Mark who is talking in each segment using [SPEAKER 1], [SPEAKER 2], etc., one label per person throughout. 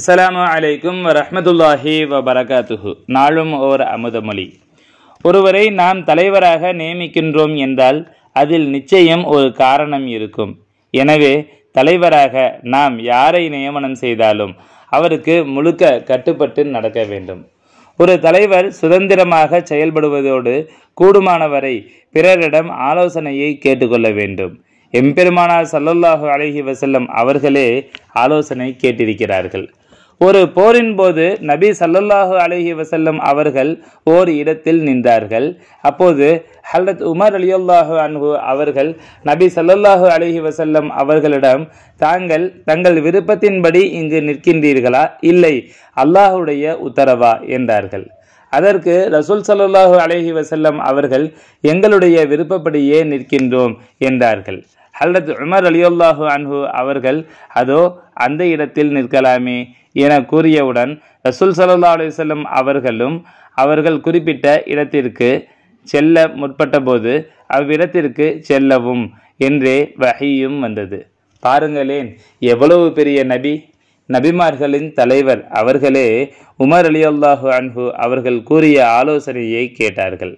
[SPEAKER 1] அஸ்லாம் அலைக்கும் வரமத்துல்லாஹி வபரகாத்துஹு நாளும் ஓர் அமுதமொழி ஒருவரை நாம் தலைவராக நியமிக்கின்றோம் என்றால் அதில் நிச்சயம் ஒரு காரணம் இருக்கும் எனவே தலைவராக நாம் யாரை நியமனம் செய்தாலும் அவருக்கு முழுக்க கட்டுப்பட்டு நடக்க வேண்டும் ஒரு தலைவர் சுதந்திரமாக செயல்படுவதோடு கூடுமானவரை பிறரிடம் ஆலோசனையை கேட்டுக்கொள்ள வேண்டும் எம்பெருமானார் சல்லல்லாஹு அலஹி வசல்லம் அவர்களே ஆலோசனை கேட்டிருக்கிறார்கள் ஒரு போரின் போது நபி சல்லல்லாஹு அலஹி வசல்லம் அவர்கள் ஓர் இடத்தில் நின்றார்கள் அப்போது ஹல்ரத் உமர் அலியுல்லாஹு அன்பு அவர்கள் நபி சல்லல்லாஹு அலஹி வசல்லம் அவர்களிடம் தாங்கள் தங்கள் விருப்பத்தின்படி இங்கு நிற்கின்றீர்களா இல்லை அல்லாஹுடைய உத்தரவா என்றார்கள் அதற்கு ரசூல் சல்லாஹூ அலஹி வசல்லம் அவர்கள் எங்களுடைய விருப்பப்படியே நிற்கின்றோம் என்றார்கள் ஹல்ரத் உமர் அலியுல்லாஹு அன்ஹு அவர்கள் அதோ அந்த இடத்தில் நிற்கலாமே என கூறியவுடன் ரசூல் சல்லா அலுவலம் அவர்களும் அவர்கள் குறிப்பிட்ட இடத்திற்கு செல்ல முற்பட்டபோது அவ்விடத்திற்கு செல்லவும் என்றே வகையும் வந்தது பாருங்களேன் எவ்வளவு பெரிய நபி நபிமார்களின் தலைவர் அவர்களே உமர் அலியுல்லாஹு அன்ஹு அவர்கள் கூறிய ஆலோசனையை கேட்டார்கள்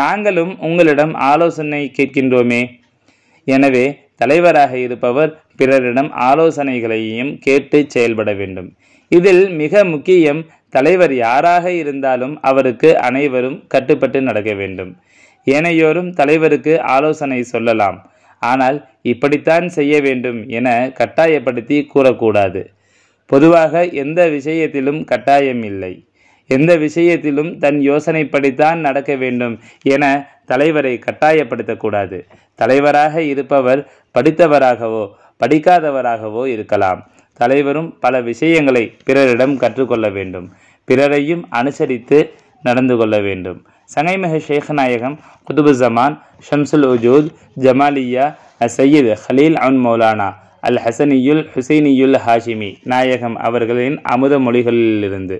[SPEAKER 1] நாங்களும் உங்களிடம் ஆலோசனை கேட்கின்றோமே எனவே தலைவராக இருப்பவர் பிறரிடம் ஆலோசனைகளையும் கேட்டு செயல்பட வேண்டும் இதில் மிக முக்கியம் தலைவர் யாராக இருந்தாலும் அவருக்கு அனைவரும் கட்டுப்பட்டு நடக்க வேண்டும் ஏனையோரும் தலைவருக்கு ஆலோசனை சொல்லலாம் ஆனால் இப்படித்தான் செய்ய வேண்டும் என கட்டாயப்படுத்தி கூறக்கூடாது பொதுவாக எந்த விஷயத்திலும் கட்டாயம் இல்லை எந்த விஷயத்திலும் தன் யோசனைப்படித்தான் நடக்க வேண்டும் என தலைவரை கட்டாயப்படுத்தக்கூடாது தலைவராக இருப்பவர் படித்தவராகவோ படிக்காதவராகவோ இருக்கலாம் தலைவரும் பல விஷயங்களை பிறரிடம் கற்றுக்கொள்ள வேண்டும் பிறரையும் அனுசரித்து நடந்து கொள்ள வேண்டும் சங்கைமிகு ஷேக்நாயகம் குதுபுசமான் ஷம்சுல் உஜூத் ஜமாலியா சையீத் ஹலீல் அன் மௌலானா அல் ஹசனியுல் ஹுசைனியுல் ஹாஷிமி நாயகம் அவர்களின் அமுத மொழிகளிலிருந்து